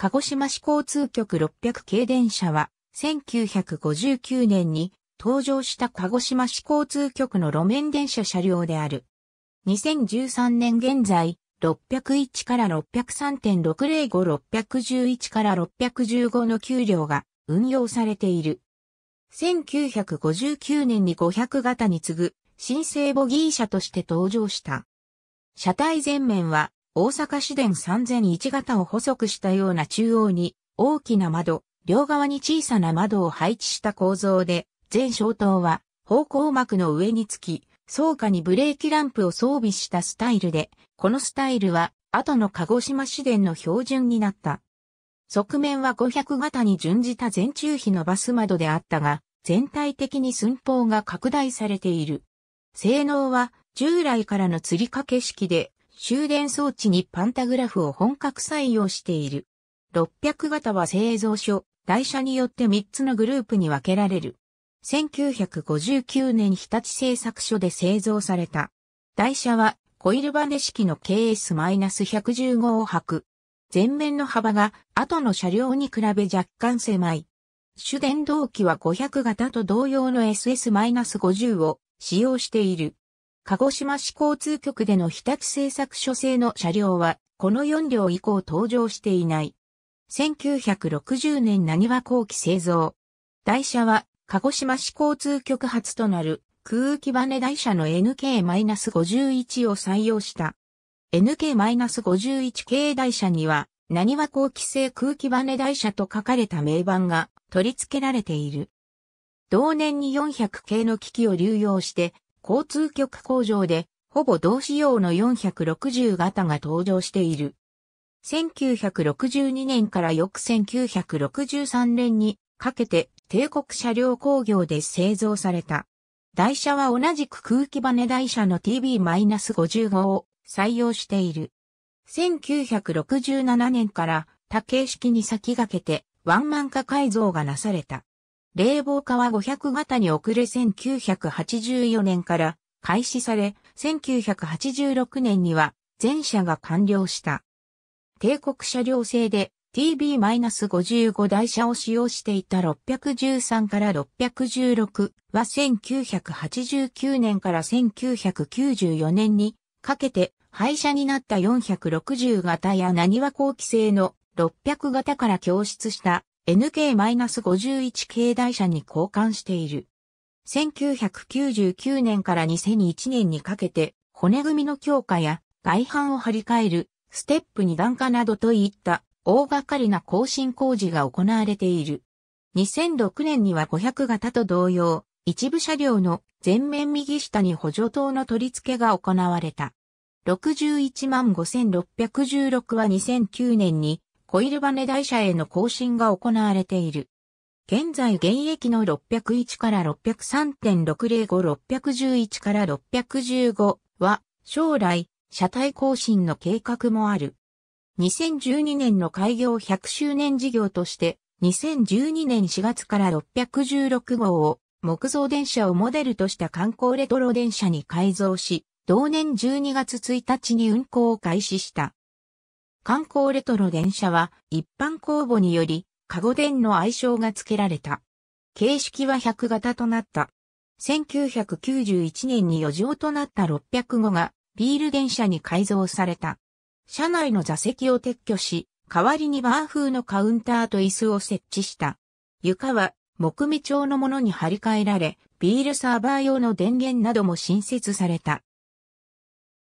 鹿児島市交通局600系電車は、1959年に登場した鹿児島市交通局の路面電車車両である。2013年現在、601から603.605-611から615の給料が運用されている。1959年に500型に次ぐ新生ボギー車として登場した。車体前面は大阪市電3001型を細くしたような中央に大きな窓、両側に小さな窓を配置した構造で、全小灯は方向幕の上につき、倉下にブレーキランプを装備したスタイルで、このスタイルは後の鹿児島市電の標準になった。側面は500型に準じた全中比のバス窓であったが、全体的に寸法が拡大されている。性能は従来からの吊り掛け式で終電装置にパンタグラフを本格採用している。600型は製造所、台車によって3つのグループに分けられる。1959年日立製作所で製造された。台車はコイルバネ式の KS-115 を履く。前面の幅が後の車両に比べ若干狭い。主電動機は500型と同様の SS-50 を使用している。鹿児島市交通局での日立製作所製の車両は、この4両以降登場していない。1960年何は後期製造。台車は、鹿児島市交通局発となる空気バネ台車の NK-51 を採用した。NK-51 系台車には、何は後期製空気バネ台車と書かれた名板が取り付けられている。同年に400系の機器を流用して、交通局工場で、ほぼ同仕様の460型が登場している。1962年から翌1963年にかけて帝国車両工業で製造された。台車は同じく空気バネ台車の TB-55 を採用している。1967年から多形式に先駆けてワンマン化改造がなされた。冷房化は500型に遅れ1984年から開始され、1986年には全車が完了した。帝国車両製で TB-55 台車を使用していた613から616は1989年から1994年にかけて廃車になった460型や何は後期製の600型から供出した NK-51 系台車に交換している。1999年から2001年にかけて骨組みの強化や外板を張り替えるステップ2段化などといった大掛かりな更新工事が行われている。2006年には500型と同様、一部車両の前面右下に補助灯の取り付けが行われた。61万5616は2009年にコイルバネ台車への更新が行われている。現在現役の601から603.605-611から615は将来車体更新の計画もある。2012年の開業100周年事業として2012年4月から616号を木造電車をモデルとした観光レトロ電車に改造し、同年12月1日に運行を開始した。観光レトロ電車は一般公募により、カゴ電の愛称が付けられた。形式は100型となった。1991年に余剰となった600号がビール電車に改造された。車内の座席を撤去し、代わりにバー風のカウンターと椅子を設置した。床は木目調のものに張り替えられ、ビールサーバー用の電源なども新設された。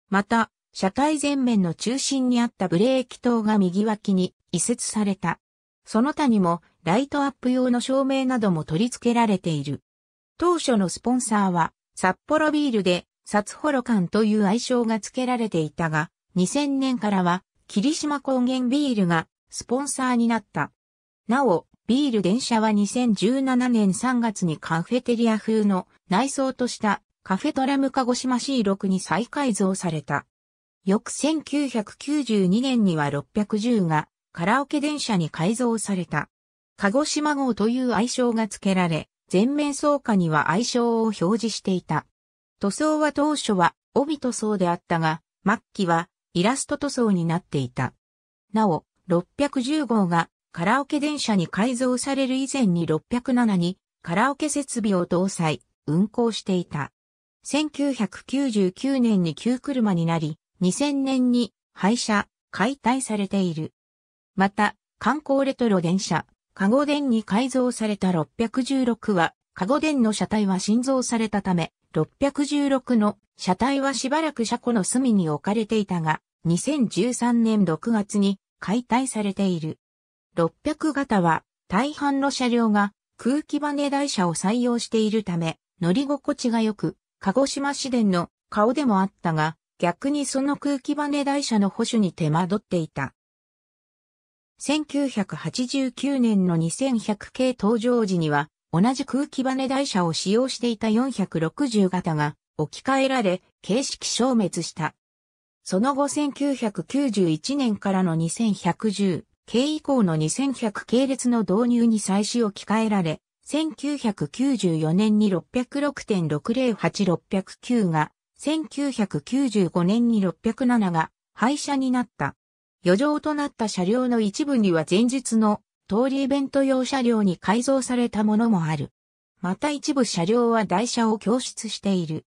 また、車体前面の中心にあったブレーキ灯が右脇に移設された。その他にもライトアップ用の照明なども取り付けられている。当初のスポンサーは札幌ビールで札幌館という愛称が付けられていたが、2000年からは霧島高原ビールがスポンサーになった。なお、ビール電車は2017年3月にカフェテリア風の内装としたカフェトラム鹿児島 C6 に再改造された。翌1992年には610がカラオケ電車に改造された。鹿児島号という愛称が付けられ、全面倉下には愛称を表示していた。塗装は当初は帯塗装であったが、末期はイラスト塗装になっていた。なお、610号がカラオケ電車に改造される以前に607にカラオケ設備を搭載、運行していた。1999年に旧車になり、2000年に廃車、解体されている。また、観光レトロ電車、カゴ電に改造された616は、カゴ電の車体は新造されたため、616の車体はしばらく車庫の隅に置かれていたが、2013年6月に解体されている。600型は大半の車両が空気バネ台車を採用しているため乗り心地が良く、鹿児島市電の顔でもあったが、逆にその空気バネ台車の保守に手間取っていた。1989年の2100系登場時には、同じ空気バネ台車を使用していた460型が置き換えられ、形式消滅した。その後1991年からの2110系以降の2100系列の導入に再使置き換えられ、1994年に606.608609が1995年に607が廃車になった。余剰となった車両の一部には前日の通りイベント用車両に改造されたものもある。また一部車両は台車を供出している。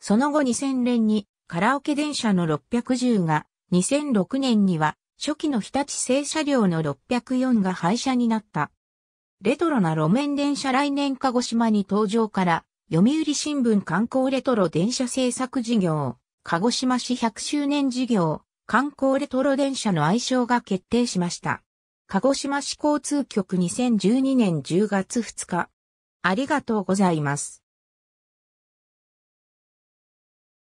その後2000年にカラオケ電車の610が、2006年には初期の日立製車両の604が廃車になった。レトロな路面電車来年鹿児島に登場から読売新聞観光レトロ電車制作事業、鹿児島市100周年事業、観光レトロ電車の愛称が決定しました。鹿児島市交通局2012年10月2日。ありがとうございます。